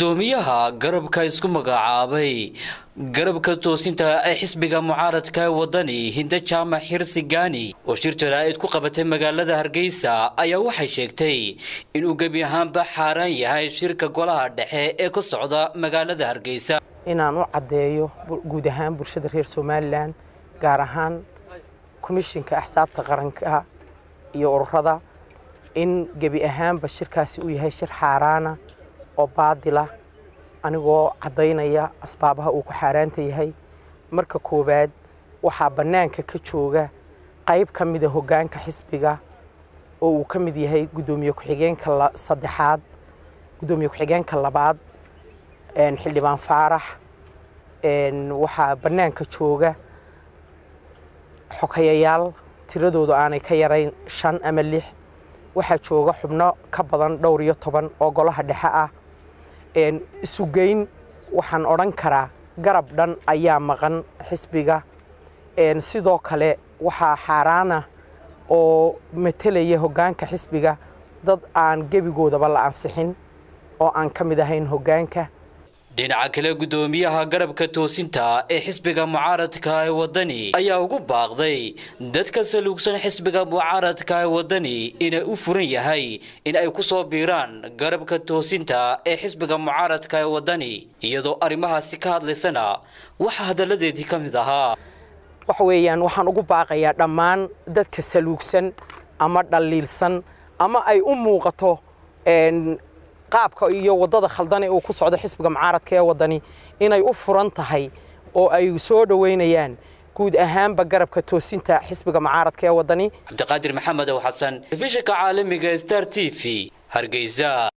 gudoomiyaha garabka isku magacaabay garabka toosinta ee xisbiga mucaaradka ee wadani hinda jaamac xirsi oo shir jaraa'id ku qabatay magaalada hargeysa ayaa waxay sheegtay inuu gebi ahaanba xaaraan yahay shirka golaha dhexe ee ka socda magaalada hargeysa inaan u caddeeyo guud ahaan bulshada reer somalilan gaar ahaan komishinka axsaabta qaranka iyo ururada in gebi ahaanba shirkaasi uu yahay shir xaaraana oo baadila anigoo caddaynaya asbaabaha uu ku xaaraanta yahay marka koowaad waxaa bannaanka ka jooga qayb ka mida ah hoggaanka xisbiga oo uu ka mid yahay guddoomiye ku-xigeenka saddexaad guddoomiye ku-xigeenka labaad xildhibaan faarax waxaa bannaanka jooga xokayayaal tiradoodu aanay ka yarayn shan ama lix waxaa jooga xubno ka badan dhowr iyo toban oo golaha dhexe ah isugeyn waxaan odhan karaa garab dhan ayaa maqan xisbiga sidoo kale waxaa xaaraana oo matelaya hoggaanka xisbiga dad aan gebigoodaba la ansixin oo aan ka mid ahayn hoggaanka dhinaca kale guddoomiyaha garabka toosinta ee xisbiga mucaaradka ee wadani ayaa ugu baaqday dadka saluugsan xisbiga mucaaradka ee wadani inay u furan yahay in ay ku soo biiraan garabka toosinta ee xisbiga mucaaradka ee wadani iyadoo arrimahaasi ka hadlaysana waxa hadalladeedii ka mid ahaa waxa weeyaan waxaan ugu baaqayaa dhammaan dadka saluugsan ama dhaliilsan ama ay u muuqato qaabka iyo waddada khaldane uu ku socdo xisbiga mucaaradka ee waddani inay u furan tahay oo ay soo dhoweynayaan guud ahaanba garabka toosinta xisbiga mucaaradka ee wadani cabdiqaadir maxamed ow xasan telefishinka caalamiga star t v hargeysa